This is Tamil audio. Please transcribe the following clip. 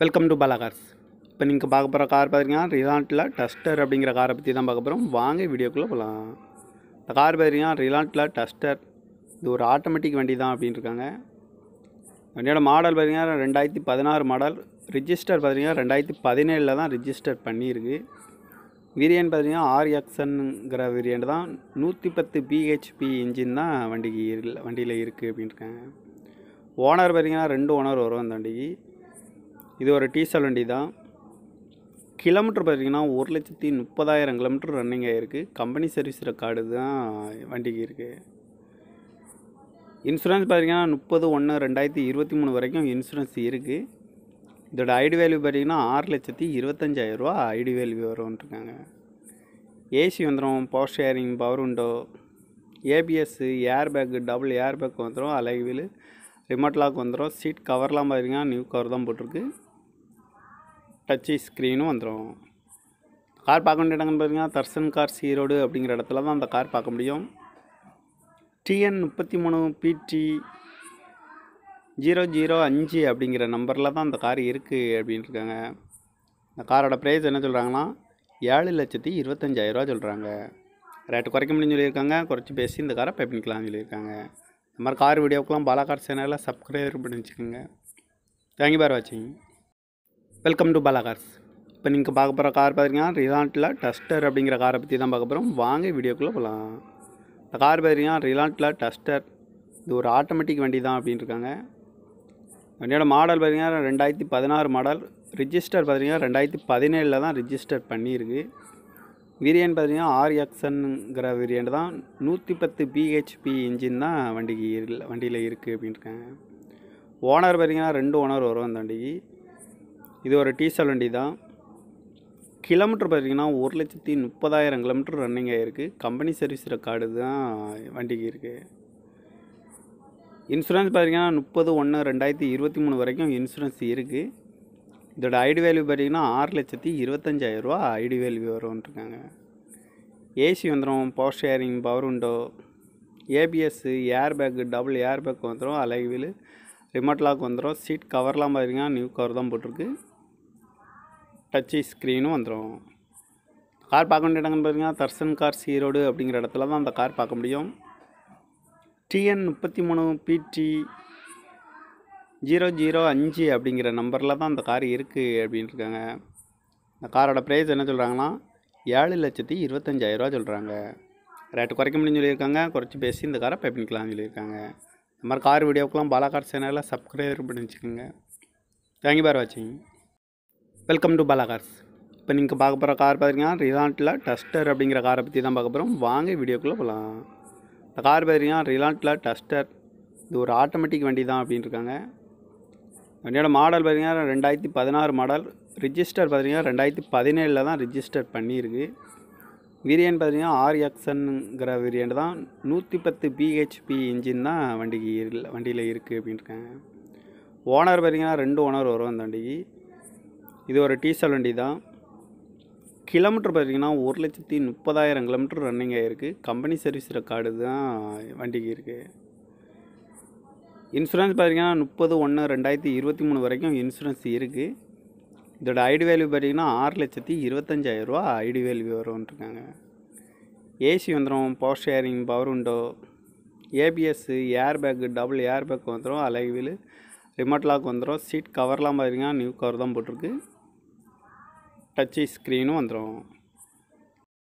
வெல்கம் டு பாலாகார்ஸ் இப்போ நீங்கள் பார்க்க போகிற கார் பார்த்தீங்கன்னா ரிலாண்ட்டில் டஸ்டர் அப்படிங்கிற காரை பற்றி தான் பார்க்க போகிறோம் வாங்க வீடியோக்குள்ளே போகலாம் இந்த கார் பார்த்தீங்கன்னா ரிலாண்ட்டில் டஸ்டர் இது ஒரு ஆட்டோமேட்டிக் வண்டி தான் அப்படின்னு இருக்காங்க வண்டியோட மாடல் பார்த்தீங்கன்னா ரெண்டாயிரத்தி பதினாறு மாடல் ரிஜிஸ்டர் பார்த்தீங்கன்னா ரெண்டாயிரத்தி பதினேழில் தான் ரிஜிஸ்டர் பண்ணியிருக்கு வேரியன்ட் பார்த்தீங்கன்னா ஆர் எக்ஸனுங்கிற தான் நூற்றி பத்து பிஹெச்பி இன்ஜின் தான் வண்டிக்கு வண்டியில் இருக்குது அப்படின்ட்டுருக்காங்க ஓனர் பார்த்தீங்கன்னா ரெண்டு ஓனர் வரும் அந்த வண்டிக்கு இது ஒரு டீசல் வண்டி தான் கிலோமீட்டர் பார்த்திங்கன்னா ஒரு லட்சத்தி முப்பதாயிரம் கிலோமீட்டர் ரன்னிங் ஆகிருக்கு கம்பெனி சர்வீஸ் ரெக்கார்டு தான் வண்டிக்கு இருக்குது இன்சூரன்ஸ் பார்த்திங்கன்னா முப்பது ஒன்று ரெண்டாயிரத்தி இருபத்தி மூணு வரைக்கும் இன்சூரன்ஸ் இருக்குது இதோட ஐடி வேல்யூ பார்த்திங்கன்னா ஆறு லட்சத்தி இருபத்தஞ்சாயிரரூவா ஐடி வேல்யூ வரும்ன்ட்ருக்காங்க ஏசி வந்துடும் power steering power window ABS airbag double airbag வந்துடும் அலைவில் ரிமோட் லாக் வந்துடும் சீட் கவர்லாம் பார்த்திங்கன்னா நியூ கவர் தான் போட்டிருக்கு டச்சு ஸ்க்ரீனும் வந்துடும் கார் பார்க்க வேண்டிய இடங்கள்னு பார்த்தீங்கன்னா தர்சன் கார் சீரோடு அப்படிங்கிற இடத்துல தான் அந்த கார் பார்க்க முடியும் டிஎன் முப்பத்தி மூணு பிடி ஜீரோ ஜீரோ அஞ்சு அப்படிங்கிற நம்பரில் தான் அந்த கார் இருக்குது அப்படின்னு இருக்காங்க இந்த காரோட ப்ரைஸ் என்ன சொல்கிறாங்கன்னா ஏழு லட்சத்தி இருபத்தஞ்சாயிரரூவா சொல்கிறாங்க ரேட்டு குறைக்க முடியும்னு சொல்லியிருக்காங்க குறைச்சி பேசி இந்த காரை பே பண்ணிக்கலாம்னு சொல்லியிருக்காங்க இந்த மாதிரி கார் வீடியோக்கெலாம் பாலா கார் சேனலில் சப்ஸ்கிரைபர் பண்ணி வச்சுக்கோங்க தேங்க்யூ பார் வாட்சிங் வெல்கம் டு பாலா இப்போ நீங்கள் பார்க்க போகிற கார் பார்த்தீங்கன்னா ரிலாண்டில் டஸ்டர் அப்படிங்கிற காரை பற்றி தான் பார்க்க போகிறோம் வாங்க வீடியோக்குள்ளே போகலாம் இந்த கார் பார்த்தீங்கன்னா ரிலாண்டில் டஸ்டர் இது ஒரு ஆட்டோமேட்டிக் வண்டி தான் அப்படின்னு இருக்காங்க வண்டியோட மாடல் பார்த்தீங்கன்னா ரெண்டாயிரத்தி பதினாறு மாடல் ரிஜிஸ்டர் பார்த்தீங்கன்னா ரெண்டாயிரத்தி பதினேழில் தான் ரிஜிஸ்டர் பண்ணியிருக்கு வேரியன்ட் பார்த்தீங்கன்னா ஆர்எக்ஸனுங்கிற விரியன் தான் நூற்றி பத்து பிஹெச்பி இன்ஜின் தான் வண்டிக்கு இல்லை வண்டியில் இருக்குது அப்படின்ட்டுருக்காங்க ஓனர் பார்த்தீங்கன்னா ரெண்டு ஓனர் வரும் அந்த வண்டிக்கு இது ஒரு டீசல் வண்டி தான் கிலோமீட்டர் பார்த்திங்கன்னா ஒரு லட்சத்தி முப்பதாயிரம் கிலோமீட்டர் ரன்னிங் ஆகிருக்கு கம்பெனி சர்வீஸ் ரெக்கார்டு தான் வண்டிக்கு இருக்குது இன்சூரன்ஸ் பார்த்திங்கன்னா முப்பது ஒன்று ரெண்டாயிரத்தி இருபத்தி மூணு வரைக்கும் இன்சூரன்ஸ் இருக்குது இதோட ஐடி வேல்யூ பார்த்திங்கன்னா ஆறு லட்சத்தி இருபத்தஞ்சாயிரரூவா ஐடி வேல்யூ வரும்ன்ட்ருக்காங்க ஏசி வந்துடும் power steering power window ABS airbag double airbag வந்துடும் அலைவில் ரிமோட் லாக் வந்துடும் சீட் கவர்லாம் பார்த்திங்கன்னா நியூ கவர் தான் போட்டிருக்கு டச்சு ஸ்க்ரீனும் வந்துடும் கார் பார்க்க வேண்டிய இடங்கள்னு பார்த்தீங்கன்னா தர்சன் கார் சீரோடு அப்படிங்கிற இடத்துல தான் அந்த கார் பார்க்க முடியும் டிஎன் முப்பத்தி மூணு பிடி ஜீரோ ஜீரோ அஞ்சு அப்படிங்கிற நம்பரில் தான் அந்த கார் இருக்குது அப்படின்னு இருக்காங்க இந்த காரோட ப்ரைஸ் என்ன சொல்கிறாங்கன்னா ஏழு லட்சத்தி இருபத்தஞ்சாயிரரூவா சொல்கிறாங்க ரேட்டு குறைக்க முடியும்னு சொல்லியிருக்காங்க குறைச்சி பேசி இந்த காரை பை பண்ணிக்கலாம்னு சொல்லியிருக்காங்க இந்த மாதிரி கார் வீடியோக்கெலாம் பாலா கார் சேனலில் சப்ஸ்கிரைப் பண்ணி வச்சுக்கோங்க தேங்க்யூ பார் வாட்சிங் வெல்கம் டு பாலா இப்போ நீங்கள் பார்க்க போகிற கார் பார்த்தீங்கன்னா ரிலாண்டில் டஸ்டர் அப்படிங்கிற காரை பற்றி தான் பார்க்க போகிறோம் வாங்க வீடியோக்குள்ளே போகலாம் இந்த கார் பார்த்தீங்கன்னா ரிலாண்ட்டில் டஸ்டர் இது ஒரு ஆட்டோமேட்டிக் வண்டி தான் அப்படின்னு இருக்காங்க வண்டியோட மாடல் பார்த்தீங்கன்னா ரெண்டாயிரத்தி பதினாறு மாடல் ரிஜிஸ்டர் பார்த்தீங்கன்னா ரெண்டாயிரத்தி பதினேழில் தான் ரிஜிஸ்டர் பண்ணியிருக்கு விரியன் பார்த்தீங்கன்னா ஆர் எக்ஸனுங்கிற தான் நூற்றி பத்து பிஹெச்பி இன்ஜின் தான் வண்டிக்கு வண்டியில் இருக்குது அப்படின்ட்டுருக்காங்க ஓனர் பார்த்தீங்கன்னா ரெண்டு ஓனர் வரும் அந்த வண்டிக்கு இது ஒரு டீசல் வண்டி தான் கிலோமீட்டர் பார்த்திங்கன்னா ஒரு லட்சத்தி முப்பதாயிரம் கிலோமீட்டர் ரன்னிங் ஆகிருக்கு கம்பெனி சர்வீஸ் ரெக்கார்டு தான் வண்டிக்கு இருக்குது இன்சூரன்ஸ் பார்த்திங்கன்னா முப்பது ஒன்று ரெண்டாயிரத்தி இருபத்தி மூணு வரைக்கும் இன்சூரன்ஸ் இருக்குது இதோட ஐடி வேல்யூ பார்த்திங்கன்னா ஆறு லட்சத்தி இருபத்தஞ்சாயிரரூவா ஐடி வேல்யூ வரும்ன்ட்டுருக்காங்க ஏசி வந்துடும் power steering power window ABS airbag double airbag வந்துடும் அலைவில் ரிமோட் லாக் வந்துடும் சீட் கவர்லாம் பார்த்திங்கன்னா நியூ கவர் தான் போட்டிருக்கு டச்சு ஸ்க்ரீனும் வந்துடும்